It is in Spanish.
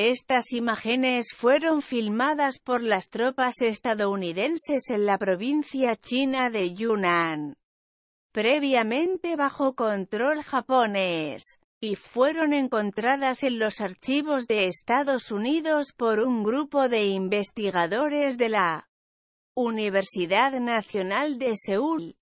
Estas imágenes fueron filmadas por las tropas estadounidenses en la provincia china de Yunnan, previamente bajo control japonés, y fueron encontradas en los archivos de Estados Unidos por un grupo de investigadores de la Universidad Nacional de Seúl.